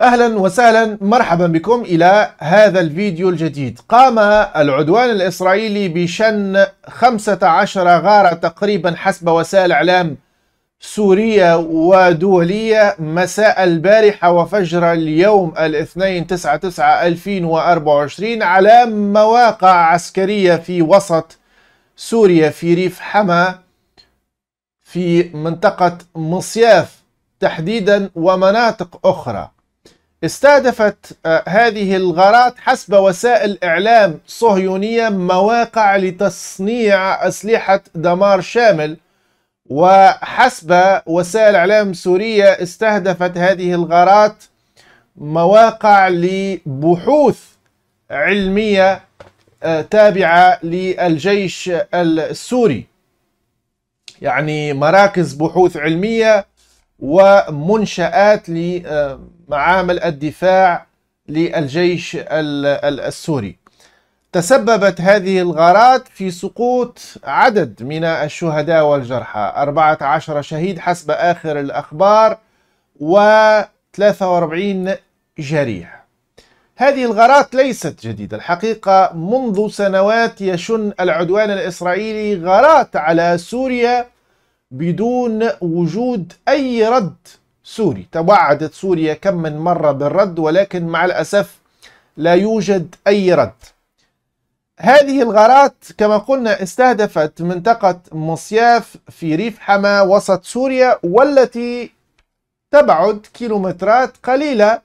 اهلا وسهلا مرحبا بكم الى هذا الفيديو الجديد قام العدوان الاسرائيلي بشن 15 غارة تقريبا حسب وسائل اعلام سورية ودولية مساء البارحة وفجر اليوم الاثنين 9 9 2024 على مواقع عسكرية في وسط سوريا في ريف حما في منطقة مصياف تحديدا ومناطق أخرى استهدفت آه، هذه الغارات حسب وسائل إعلام صهيونية مواقع لتصنيع أسلحة دمار شامل وحسب وسائل إعلام سورية استهدفت هذه الغارات مواقع لبحوث علمية آه، تابعة للجيش السوري يعني مراكز بحوث علمية ومنشآت لمعامل الدفاع للجيش السوري تسببت هذه الغارات في سقوط عدد من الشهداء والجرحى 14 شهيد حسب آخر الأخبار و43 جريح هذه الغارات ليست جديدة الحقيقة منذ سنوات يشن العدوان الإسرائيلي غارات على سوريا بدون وجود أي رد سوري توعدت سوريا كم من مرة بالرد ولكن مع الأسف لا يوجد أي رد هذه الغارات كما قلنا استهدفت منطقة مصياف في ريف حما وسط سوريا والتي تبعد كيلومترات قليلة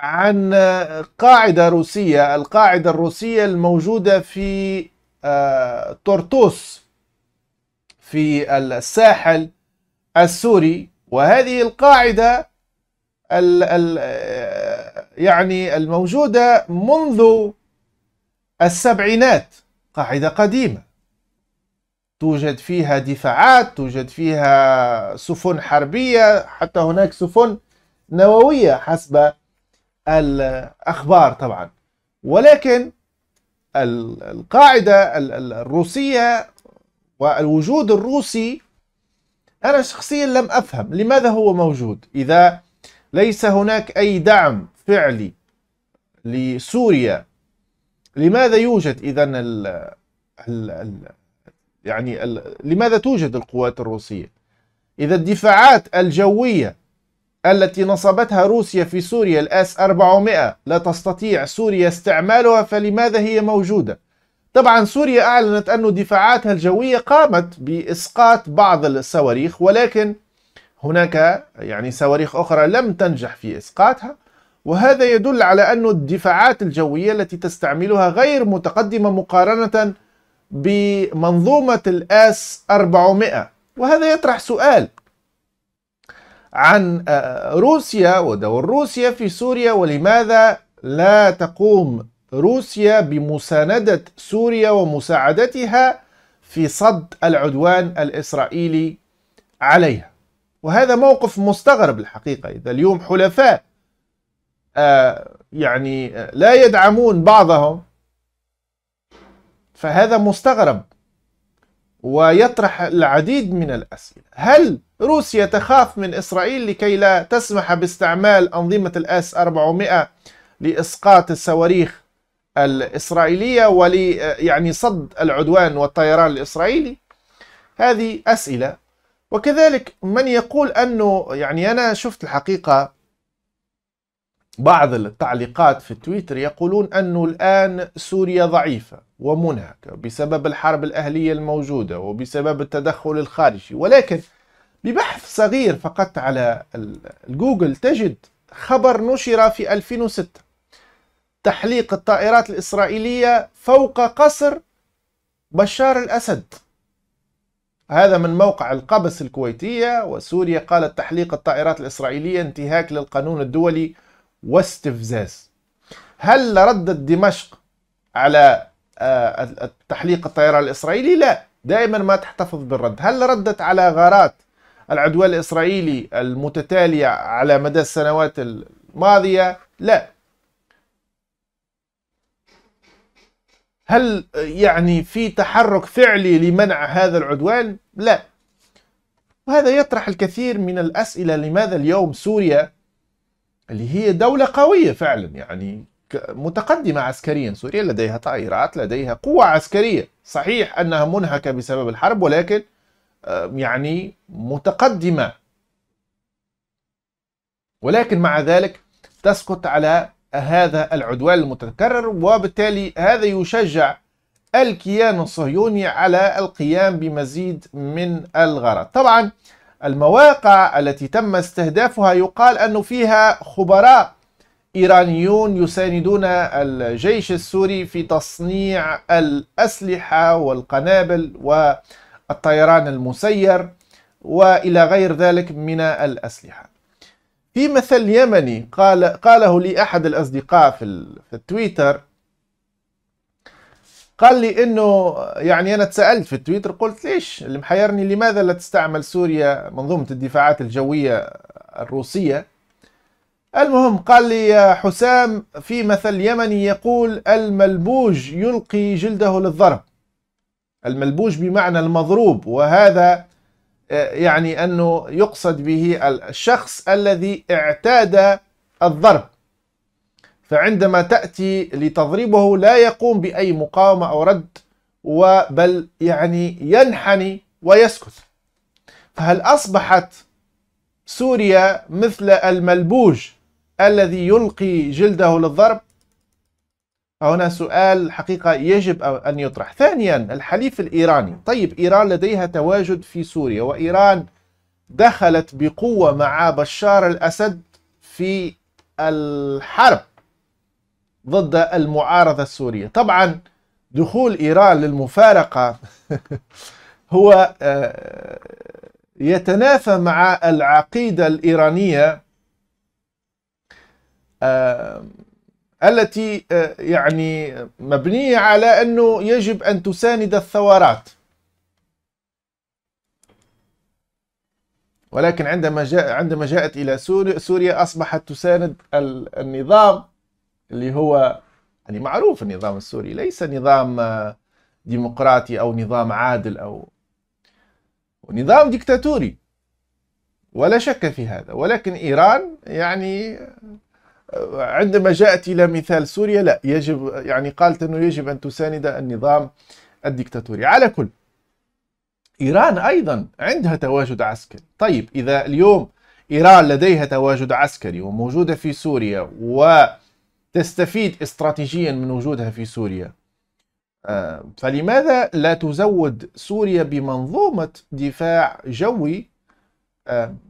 عن قاعدة روسية القاعدة الروسية الموجودة في تورتوس آه، في الساحل السوري وهذه القاعدة ال ال يعني الموجودة منذ السبعينات قاعدة قديمة توجد فيها دفاعات توجد فيها سفن حربية حتى هناك سفن نووية حسب الأخبار طبعا ولكن القاعدة الروسية والوجود الروسي أنا شخصيا لم أفهم لماذا هو موجود إذا ليس هناك أي دعم فعلي لسوريا لماذا يوجد إذا ال يعني الـ لماذا توجد القوات الروسية إذا الدفاعات الجوية التي نصبتها روسيا في سوريا الأس 400 لا تستطيع سوريا استعمالها فلماذا هي موجودة طبعا سوريا أعلنت أن دفاعاتها الجوية قامت بإسقاط بعض الصواريخ ولكن هناك يعني صواريخ أخرى لم تنجح في إسقاطها وهذا يدل على أن الدفاعات الجوية التي تستعملها غير متقدمة مقارنة بمنظومة الآس 400 وهذا يطرح سؤال عن آه، روسيا ودور روسيا في سوريا ولماذا لا تقوم روسيا بمساندة سوريا ومساعدتها في صد العدوان الإسرائيلي عليها وهذا موقف مستغرب الحقيقة إذا اليوم حلفاء آه يعني آه، لا يدعمون بعضهم فهذا مستغرب ويطرح العديد من الأسئلة هل روسيا تخاف من إسرائيل لكي لا تسمح باستعمال أنظمة الأس 400 لإسقاط الصواريخ الإسرائيلية ول يعني صد العدوان والطيران الإسرائيلي هذه أسئلة وكذلك من يقول أنه يعني أنا شفت الحقيقة بعض التعليقات في تويتر يقولون أنه الآن سوريا ضعيفة ومنهكة بسبب الحرب الأهلية الموجودة وبسبب التدخل الخارجي ولكن ببحث صغير فقط على جوجل تجد خبر نشر في 2006 تحليق الطائرات الإسرائيلية فوق قصر بشار الأسد هذا من موقع القبس الكويتية وسوريا قالت تحليق الطائرات الإسرائيلية انتهاك للقانون الدولي واستفزاز هل ردت دمشق على آه، تحليق الطائرة الإسرائيلي؟ لا دائما ما تحتفظ بالرد هل ردت على غارات العدوان الإسرائيلي المتتالية على مدى السنوات الماضية؟ لا هل يعني في تحرك فعلي لمنع هذا العدوان؟ لا وهذا يطرح الكثير من الأسئلة لماذا اليوم سوريا اللي هي دولة قوية فعلا يعني متقدمة عسكريا سوريا لديها طائرات لديها قوة عسكرية صحيح أنها منهكة بسبب الحرب ولكن آه، يعني متقدمة ولكن مع ذلك تسقط على هذا العدوان المتكرر وبالتالي هذا يشجع الكيان الصهيوني على القيام بمزيد من الغرض طبعا المواقع التي تم استهدافها يقال أنه فيها خبراء إيرانيون يساندون الجيش السوري في تصنيع الأسلحة والقنابل والطيران المسير وإلى غير ذلك من الأسلحة في مثل يمني قال قاله لي أحد الأصدقاء في, في التويتر قال لي انه يعني انا تسالت في التويتر قلت ليش اللي محيرني لماذا لا تستعمل سوريا منظومه الدفاعات الجويه الروسيه المهم قال لي يا حسام في مثل يمني يقول الملبوج يلقي جلده للضرب الملبوج بمعنى المضروب وهذا يعني أنه يقصد به الشخص الذي اعتاد الضرب فعندما تأتي لتضربه لا يقوم بأي مقاومة أو رد وبل يعني ينحني ويسكت فهل أصبحت سوريا مثل الملبوج الذي يلقي جلده للضرب هنا سؤال حقيقة يجب أن يطرح ثانيا الحليف الإيراني طيب إيران لديها تواجد في سوريا وإيران دخلت بقوة مع بشار الأسد في الحرب ضد المعارضة السورية طبعا دخول إيران للمفارقة هو آه، يتنافى مع العقيدة الإيرانية التي آه، يعني مبنية على أنه يجب أن تساند الثورات ولكن عندما جاء عندما جاءت إلى سوريا, سوريا أصبحت تساند النظام اللي هو يعني معروف النظام السوري ليس نظام آه، ديمقراطي أو نظام عادل أو نظام ديكتاتوري ولا شك في هذا ولكن إيران يعني عندما جاءت إلى مثال سوريا لا يجب يعني قالت أنه يجب أن تساند النظام الدكتاتوري على كل إيران أيضا عندها تواجد عسكري طيب إذا اليوم إيران لديها تواجد عسكري وموجودة في سوريا وتستفيد استراتيجيا من وجودها في سوريا آه، فلماذا لا تزود سوريا بمنظومة دفاع جوي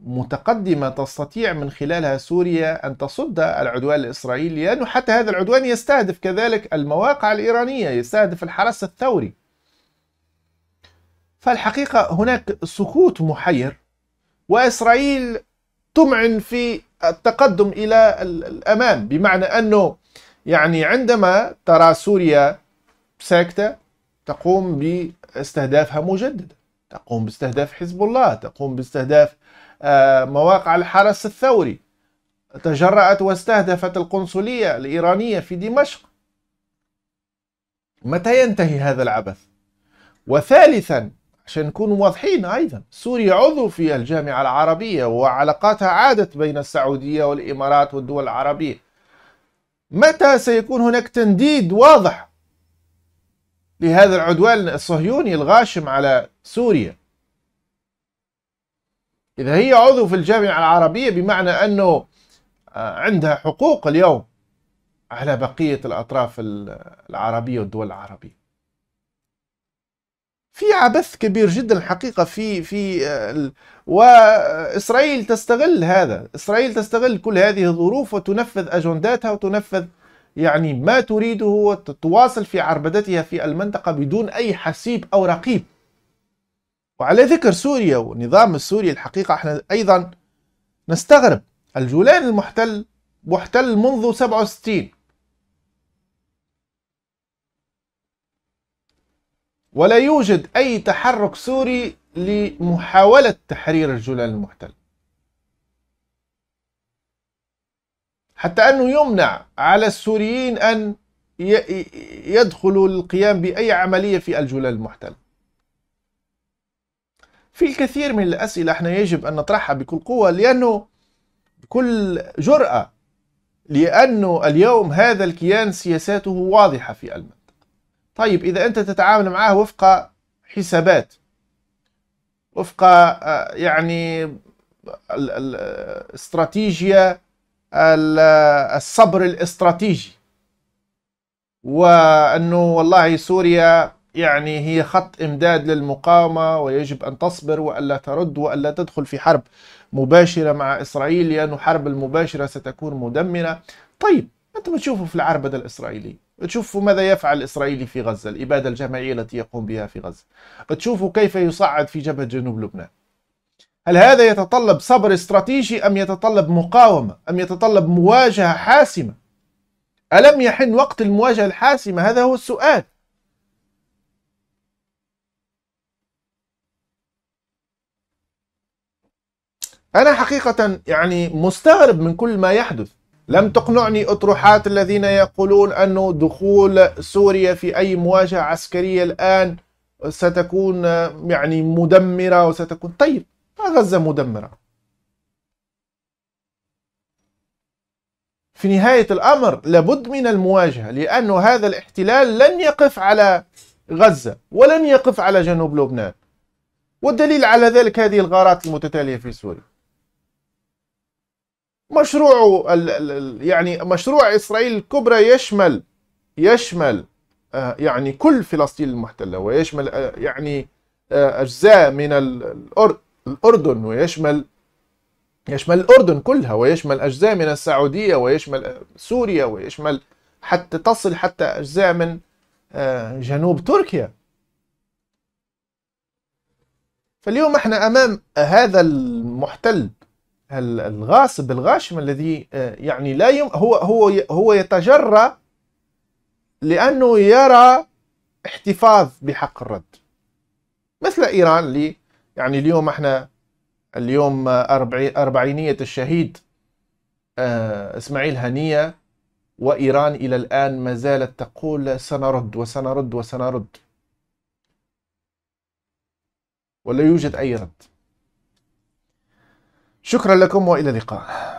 متقدمة تستطيع من خلالها سوريا أن تصد العدوان الإسرائيلي لأنه حتى هذا العدوان يستهدف كذلك المواقع الإيرانية يستهدف الحرس الثوري فالحقيقة هناك سكوت محير وإسرائيل تمعن في التقدم إلى الأمام بمعنى أنه يعني عندما ترى سوريا ساكتة تقوم باستهدافها مجددا تقوم باستهداف حزب الله تقوم باستهداف آه، مواقع الحرس الثوري تجرأت واستهدفت القنصلية الإيرانية في دمشق متى ينتهي هذا العبث وثالثا عشان نكون واضحين أيضا سوريا عضو في الجامعة العربية وعلاقاتها عادت بين السعودية والإمارات والدول العربية متى سيكون هناك تنديد واضح لهذا العدوان الصهيوني الغاشم على سوريا إذا هي عضو في الجامعة العربية بمعنى أنه آه، عندها حقوق اليوم على بقية الأطراف العربية والدول العربية في عبث كبير جدا الحقيقة في في آه، وإسرائيل تستغل هذا إسرائيل تستغل كل هذه الظروف وتنفذ أجنداتها وتنفذ يعني ما تريده وتواصل في عربدتها في المنطقة بدون أي حسيب أو رقيب وعلى ذكر سوريا والنظام السوري الحقيقة احنا أيضا نستغرب الجولان المحتل محتل منذ 67 ولا يوجد أي تحرك سوري لمحاولة تحرير الجولان المحتل حتى أنه يمنع على السوريين أن يدخلوا القيام بأي عملية في الجولان المحتل في الكثير من الأسئلة احنا يجب أن نطرحها بكل قوة لأنه بكل جرأة لأنه اليوم هذا الكيان سياساته واضحة في المنطقة طيب إذا أنت تتعامل معه وفق حسابات وفق آه، يعني الاستراتيجية الصبر الاستراتيجي وأنه والله سوريا يعني هي خط إمداد للمقاومة ويجب أن تصبر وألا ترد وألا تدخل في حرب مباشرة مع إسرائيل لأن حرب المباشرة ستكون مدمرة طيب أنتم تشوفوا في العربدة الإسرائيلية تشوفوا ماذا يفعل الإسرائيلي في غزة الإبادة الجماعية التي يقوم بها في غزة تشوفوا كيف يصعد في جبهة جنوب لبنان هل هذا يتطلب صبر استراتيجي أم يتطلب مقاومة أم يتطلب مواجهة حاسمة ألم يحن وقت المواجهة الحاسمة هذا هو السؤال أنا حقيقة يعني مستغرب من كل ما يحدث لم تقنعني أطروحات الذين يقولون أن دخول سوريا في أي مواجهة عسكرية الآن ستكون يعني مدمرة وستكون طيب غزة مدمرة في نهاية الأمر لابد من المواجهة لأن هذا الاحتلال لن يقف على غزة ولن يقف على جنوب لبنان والدليل على ذلك هذه الغارات المتتالية في سوريا مشروع يعني مشروع إسرائيل الكبرى يشمل يشمل آه، يعني كل فلسطين المحتلة ويشمل آه، يعني آه، أجزاء من الأردن ويشمل يشمل الأردن كلها ويشمل أجزاء من السعودية ويشمل سوريا ويشمل حتى تصل حتى أجزاء من جنوب تركيا فاليوم احنا أمام هذا المحتل الغاصب الغاشم الذي آه، يعني لا يم هو هو هو يتجرأ لأنه يرى احتفاظ بحق الرد مثل إيران اللي يعني اليوم احنا اليوم أربعينية الشهيد آه، إسماعيل هنية وإيران إلى الآن ما زالت تقول سنرد وسنرد وسنرد ولا يوجد أي رد شكرا لكم والى اللقاء